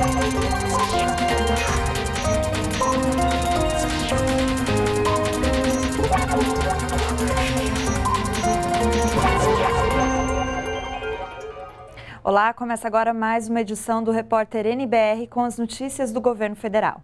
Thank you. Olá, começa agora mais uma edição do Repórter NBR com as notícias do governo federal.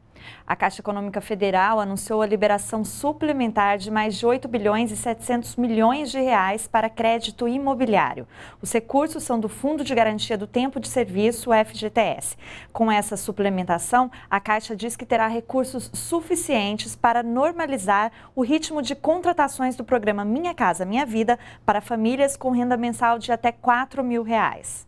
A Caixa Econômica Federal anunciou a liberação suplementar de mais de 8 bilhões e 700 milhões de reais para crédito imobiliário. Os recursos são do Fundo de Garantia do Tempo de Serviço, FGTS. Com essa suplementação, a Caixa diz que terá recursos suficientes para normalizar o ritmo de contratações do programa Minha Casa Minha Vida para famílias com renda mensal de até 4 mil reais.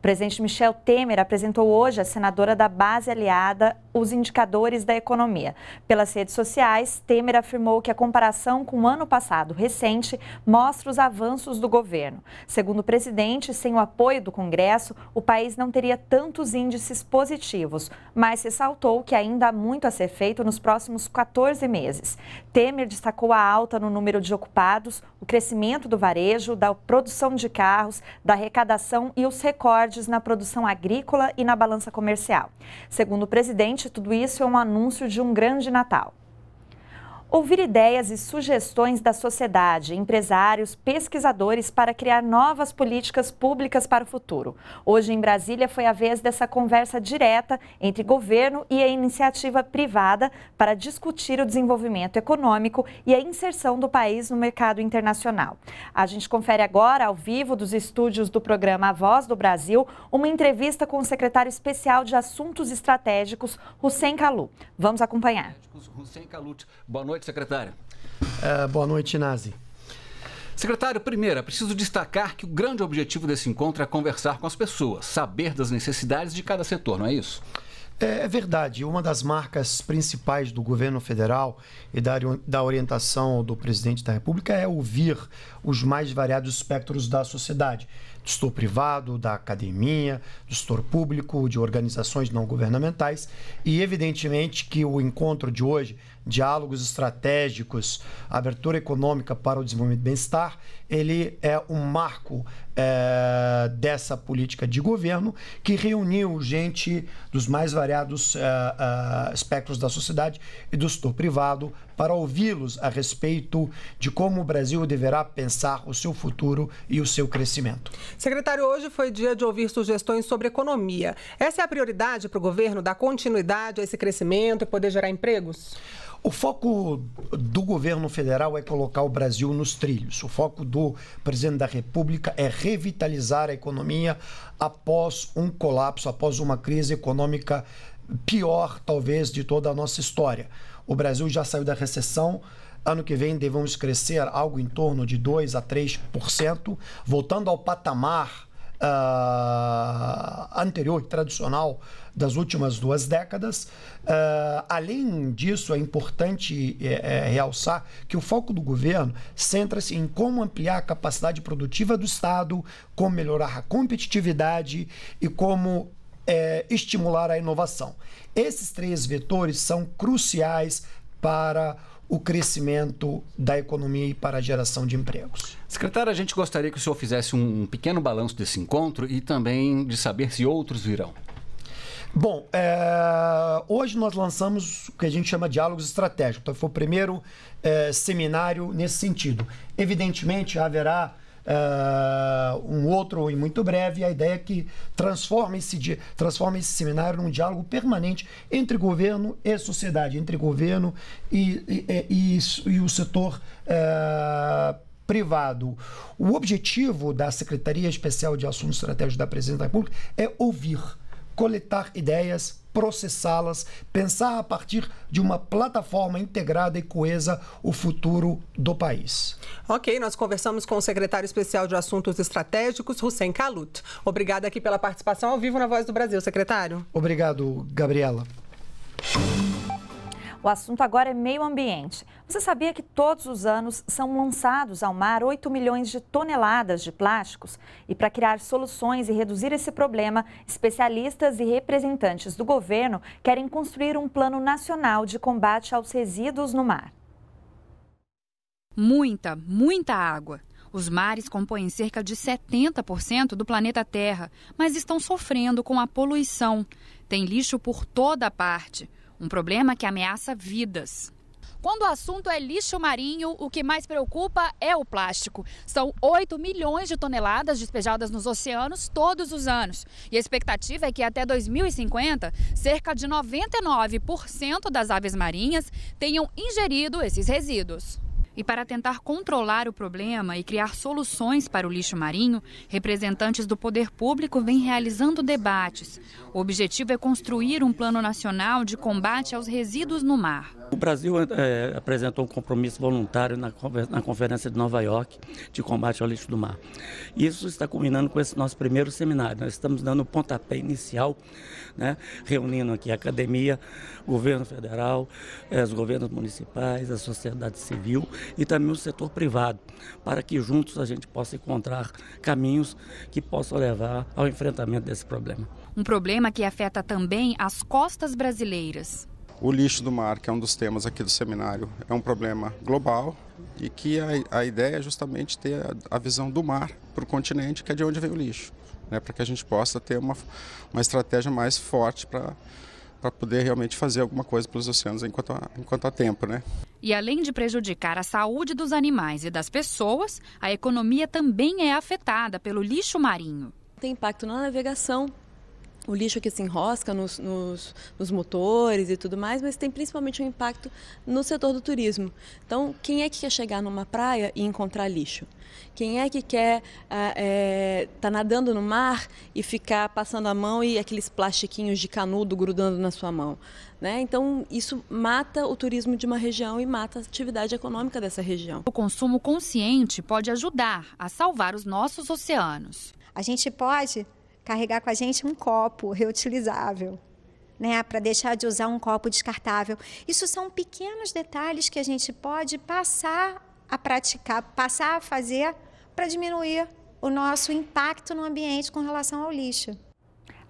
O presidente Michel Temer apresentou hoje à senadora da base aliada os indicadores da economia. Pelas redes sociais, Temer afirmou que a comparação com o ano passado recente mostra os avanços do governo. Segundo o presidente, sem o apoio do Congresso, o país não teria tantos índices positivos, mas ressaltou que ainda há muito a ser feito nos próximos 14 meses. Temer destacou a alta no número de ocupados, o crescimento do varejo, da produção de carros, da arrecadação e os recordes na produção agrícola e na balança comercial. Segundo o presidente, tudo isso é um anúncio de um grande Natal. Ouvir ideias e sugestões da sociedade, empresários, pesquisadores para criar novas políticas públicas para o futuro. Hoje em Brasília foi a vez dessa conversa direta entre governo e a iniciativa privada para discutir o desenvolvimento econômico e a inserção do país no mercado internacional. A gente confere agora, ao vivo dos estúdios do programa A Voz do Brasil, uma entrevista com o secretário especial de Assuntos Estratégicos, Hussein Kalu. Vamos acompanhar. Hussein Kalu, boa noite noite, secretário. Ah, boa noite, Nazi. Secretário, primeira, é preciso destacar que o grande objetivo desse encontro é conversar com as pessoas, saber das necessidades de cada setor, não é isso? É, é verdade. Uma das marcas principais do governo federal e da orientação do presidente da República é ouvir os mais variados espectros da sociedade do setor privado, da academia, do setor público, de organizações não governamentais. E, evidentemente, que o encontro de hoje, diálogos estratégicos, abertura econômica para o desenvolvimento e bem-estar, ele é um marco é, dessa política de governo que reuniu gente dos mais variados é, é, espectros da sociedade e do setor privado para ouvi-los a respeito de como o Brasil deverá pensar o seu futuro e o seu crescimento. Secretário, hoje foi dia de ouvir sugestões sobre economia. Essa é a prioridade para o governo dar continuidade a esse crescimento e poder gerar empregos? O foco do governo federal é colocar o Brasil nos trilhos. O foco do presidente da República é revitalizar a economia após um colapso, após uma crise econômica pior, talvez, de toda a nossa história. O Brasil já saiu da recessão Ano que vem devemos crescer algo em torno de 2 a 3%, voltando ao patamar uh, anterior, tradicional, das últimas duas décadas. Uh, além disso, é importante é, é, realçar que o foco do governo centra-se em como ampliar a capacidade produtiva do Estado, como melhorar a competitividade e como é, estimular a inovação. Esses três vetores são cruciais para o crescimento da economia e para a geração de empregos. Secretário, a gente gostaria que o senhor fizesse um pequeno balanço desse encontro e também de saber se outros virão. Bom, é, hoje nós lançamos o que a gente chama de diálogos estratégicos. Então, foi o primeiro é, seminário nesse sentido. Evidentemente, haverá uh, um outro em muito breve. A ideia é que transforme esse, transforme esse seminário num diálogo permanente entre governo e sociedade, entre governo e, e, e, e o setor uh, privado. O objetivo da Secretaria Especial de Assuntos Estratégicos da Presidência da República é ouvir coletar ideias, processá-las, pensar a partir de uma plataforma integrada e coesa o futuro do país. Ok, nós conversamos com o secretário especial de Assuntos Estratégicos, Hussein Kalut. Obrigada aqui pela participação ao vivo na Voz do Brasil, secretário. Obrigado, Gabriela. O assunto agora é meio ambiente. Você sabia que todos os anos são lançados ao mar 8 milhões de toneladas de plásticos? E para criar soluções e reduzir esse problema, especialistas e representantes do governo querem construir um plano nacional de combate aos resíduos no mar. Muita, muita água. Os mares compõem cerca de 70% do planeta Terra, mas estão sofrendo com a poluição. Tem lixo por toda parte. Um problema que ameaça vidas. Quando o assunto é lixo marinho, o que mais preocupa é o plástico. São 8 milhões de toneladas despejadas nos oceanos todos os anos. E a expectativa é que até 2050, cerca de 99% das aves marinhas tenham ingerido esses resíduos. E para tentar controlar o problema e criar soluções para o lixo marinho, representantes do poder público vêm realizando debates. O objetivo é construir um plano nacional de combate aos resíduos no mar. O Brasil é, apresentou um compromisso voluntário na, na Conferência de Nova York de combate ao lixo do mar. Isso está culminando com esse nosso primeiro seminário. Nós estamos dando o pontapé inicial, né, reunindo aqui a academia, governo federal, é, os governos municipais, a sociedade civil e também o setor privado, para que juntos a gente possa encontrar caminhos que possam levar ao enfrentamento desse problema. Um problema que afeta também as costas brasileiras. O lixo do mar, que é um dos temas aqui do seminário, é um problema global e que a, a ideia é justamente ter a, a visão do mar para o continente, que é de onde vem o lixo, né? para que a gente possa ter uma, uma estratégia mais forte para para poder realmente fazer alguma coisa para os oceanos enquanto há, enquanto há tempo, né? E além de prejudicar a saúde dos animais e das pessoas, a economia também é afetada pelo lixo marinho. Tem impacto na navegação, o lixo que se enrosca nos, nos, nos, motores e tudo mais, mas tem principalmente um impacto no setor do turismo. Então, quem é que quer chegar numa praia e encontrar lixo? Quem é que quer estar ah, é, tá nadando no mar e ficar passando a mão e aqueles plastiquinhos de canudo grudando na sua mão? Né? Então, isso mata o turismo de uma região e mata a atividade econômica dessa região. O consumo consciente pode ajudar a salvar os nossos oceanos. A gente pode carregar com a gente um copo reutilizável. Né, para deixar de usar um copo descartável. Isso são pequenos detalhes que a gente pode passar a praticar, passar a fazer para diminuir o nosso impacto no ambiente com relação ao lixo.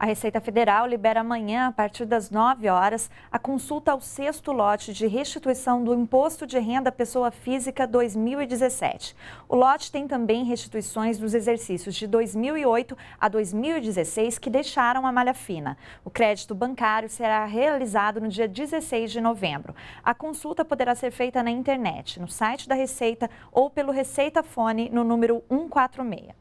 A Receita Federal libera amanhã, a partir das 9 horas, a consulta ao sexto lote de restituição do Imposto de Renda Pessoa Física 2017. O lote tem também restituições dos exercícios de 2008 a 2016 que deixaram a malha fina. O crédito bancário será realizado no dia 16 de novembro. A consulta poderá ser feita na internet, no site da Receita ou pelo Receita Fone no número 146.